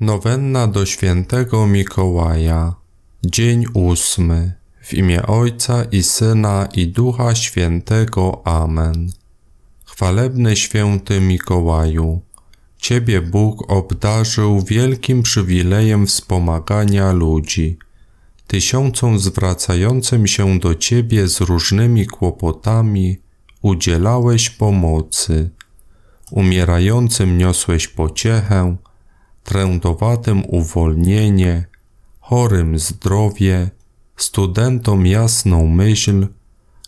Nowenna do świętego Mikołaja, dzień ósmy, w imię Ojca i Syna i Ducha Świętego. Amen. Chwalebny święty Mikołaju, Ciebie Bóg obdarzył wielkim przywilejem wspomagania ludzi, tysiącom zwracającym się do Ciebie z różnymi kłopotami udzielałeś pomocy, umierającym niosłeś pociechę, trędowatym uwolnienie, chorym zdrowie, studentom jasną myśl,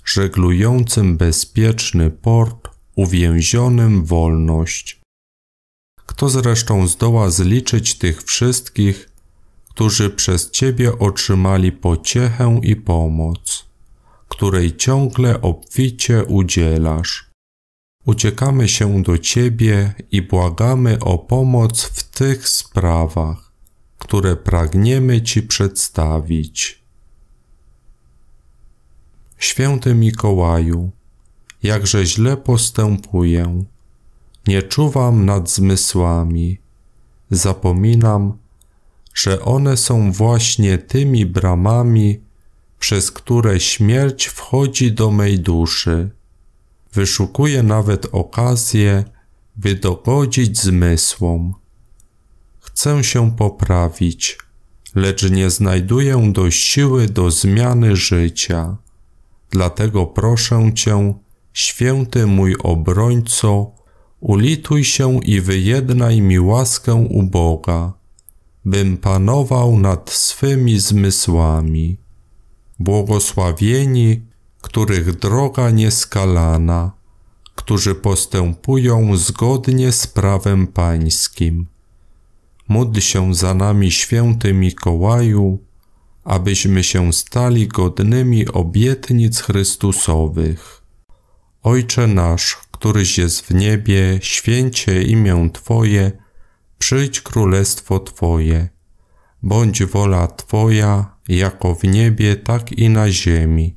żeglującym bezpieczny port, uwięzionym wolność. Kto zresztą zdoła zliczyć tych wszystkich, którzy przez Ciebie otrzymali pociechę i pomoc, której ciągle obficie udzielasz? uciekamy się do Ciebie i błagamy o pomoc w tych sprawach, które pragniemy Ci przedstawić. Święty Mikołaju, jakże źle postępuję, nie czuwam nad zmysłami, zapominam, że one są właśnie tymi bramami, przez które śmierć wchodzi do mej duszy wyszukuje nawet okazję, by dogodzić zmysłom. Chcę się poprawić, lecz nie znajduję do siły do zmiany życia. Dlatego proszę Cię, święty mój obrońco, ulituj się i wyjednaj mi łaskę u Boga, bym panował nad swymi zmysłami. Błogosławieni, których droga nieskalana, którzy postępują zgodnie z prawem pańskim. Módl się za nami, święty Mikołaju, abyśmy się stali godnymi obietnic Chrystusowych. Ojcze nasz, któryś jest w niebie, święcie imię Twoje, przyjdź królestwo Twoje. Bądź wola Twoja, jako w niebie, tak i na ziemi.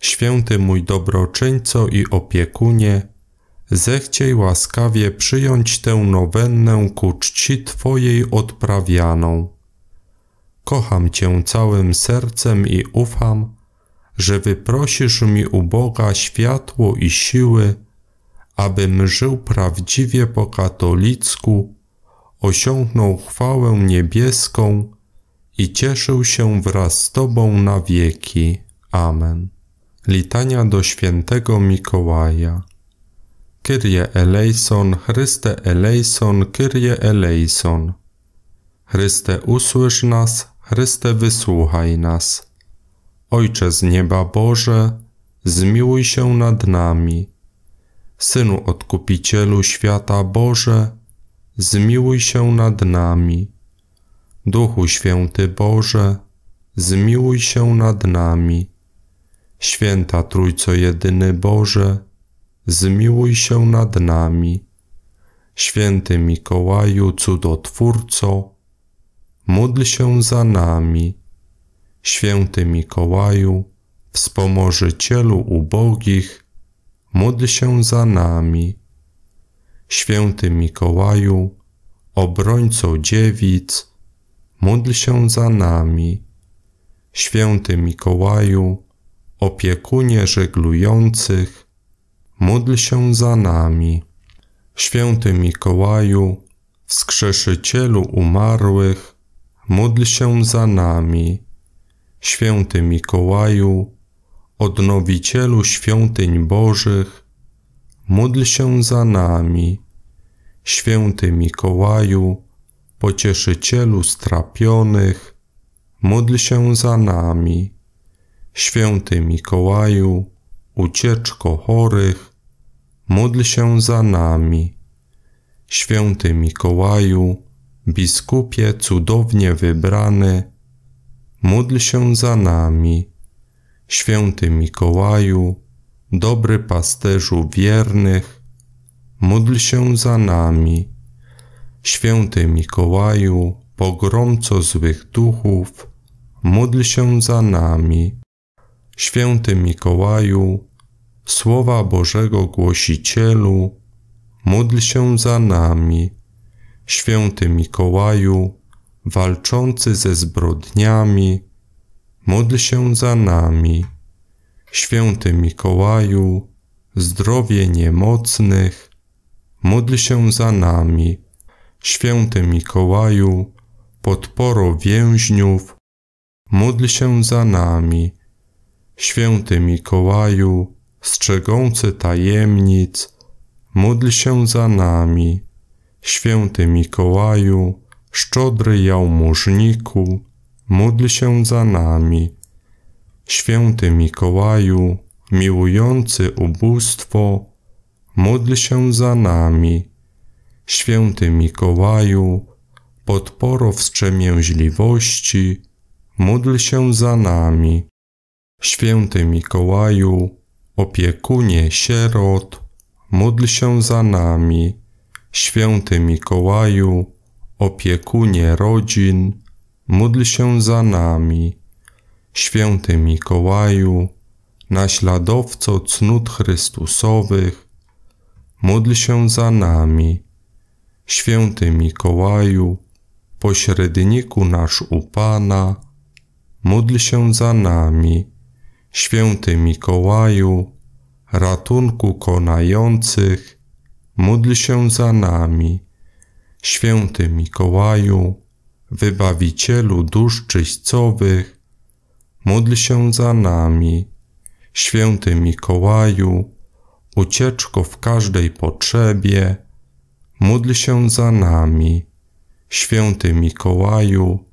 Święty mój dobroczyńco i opiekunie, zechciej łaskawie przyjąć tę nowennę ku czci Twojej odprawianą. Kocham Cię całym sercem i ufam, że wyprosisz mi u Boga światło i siły, abym żył prawdziwie po katolicku, osiągnął chwałę niebieską i cieszył się wraz z Tobą na wieki. Amen. Litania do świętego Mikołaja. Kyrie eleison, Chryste eleison, Kyrie eleison. Chryste usłysz nas, Chryste wysłuchaj nas. Ojcze z nieba Boże, zmiłuj się nad nami. Synu Odkupicielu świata Boże, zmiłuj się nad nami. Duchu Święty Boże, zmiłuj się nad nami. Święta Trójco Jedyny Boże, zmiłuj się nad nami. Święty Mikołaju, cudotwórco, módl się za nami. Święty Mikołaju, wspomożycielu ubogich, módl się za nami. Święty Mikołaju, obrońco dziewic, módl się za nami. Święty Mikołaju, opiekunie żeglujących, módl się za nami. Święty Mikołaju, wskrzeszycielu umarłych, módl się za nami. Święty Mikołaju, odnowicielu świątyń Bożych, módl się za nami. Święty Mikołaju, pocieszycielu strapionych, módl się za nami. Święty Mikołaju, ucieczko chorych, módl się za nami. Święty Mikołaju, biskupie cudownie wybrany, módl się za nami. Święty Mikołaju, dobry pasterzu wiernych, módl się za nami. Święty Mikołaju, pogromco złych duchów, módl się za nami święty Mikołaju, słowa Bożego głosicielu, módl się za nami. Święty Mikołaju, walczący ze zbrodniami, módl się za nami. Święty Mikołaju, zdrowie niemocnych, módl się za nami. Święty Mikołaju, podporo więźniów, módl się za nami. Święty Mikołaju, strzegący tajemnic, módl się za nami. Święty Mikołaju, szczodry jałmużniku, módl się za nami. Święty Mikołaju, miłujący ubóstwo, módl się za nami. Święty Mikołaju, podporo wstrzemięźliwości, módl się za nami. Święty Mikołaju, opiekunie sierot, módl się za nami. Święty Mikołaju, opiekunie rodzin, módl się za nami. Święty Mikołaju, naśladowco cnót Chrystusowych, módl się za nami. Święty Mikołaju, pośredniku nasz u Pana, módl się za nami święty Mikołaju, ratunku konających, módl się za nami. Święty Mikołaju, wybawicielu dusz czyśćcowych, módl się za nami. Święty Mikołaju, ucieczko w każdej potrzebie, módl się za nami. Święty Mikołaju,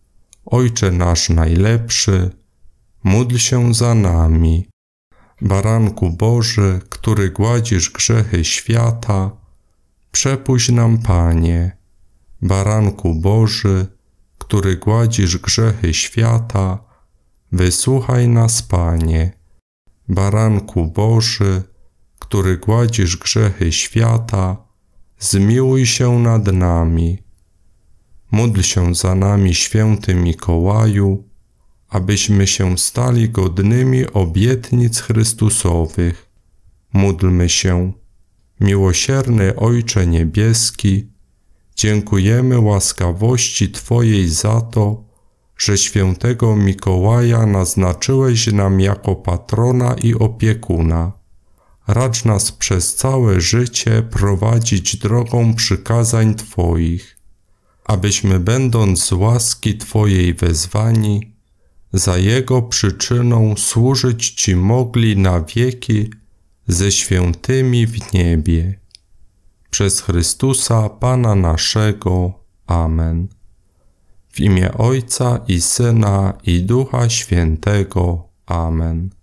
Ojcze nasz najlepszy, módl się za nami. Baranku Boży, który gładzisz grzechy świata, przepuść nam, Panie. Baranku Boży, który gładzisz grzechy świata, wysłuchaj nas, Panie. Baranku Boży, który gładzisz grzechy świata, zmiłuj się nad nami. Módl się za nami, święty Mikołaju, abyśmy się stali godnymi obietnic Chrystusowych. Módlmy się. Miłosierny Ojcze Niebieski, dziękujemy łaskawości Twojej za to, że świętego Mikołaja naznaczyłeś nam jako patrona i opiekuna. Racz nas przez całe życie prowadzić drogą przykazań Twoich, abyśmy będąc z łaski Twojej wezwani, za jego przyczyną służyć Ci mogli na wieki ze świętymi w niebie. Przez Chrystusa Pana naszego. Amen. W imię Ojca i Syna i Ducha Świętego. Amen.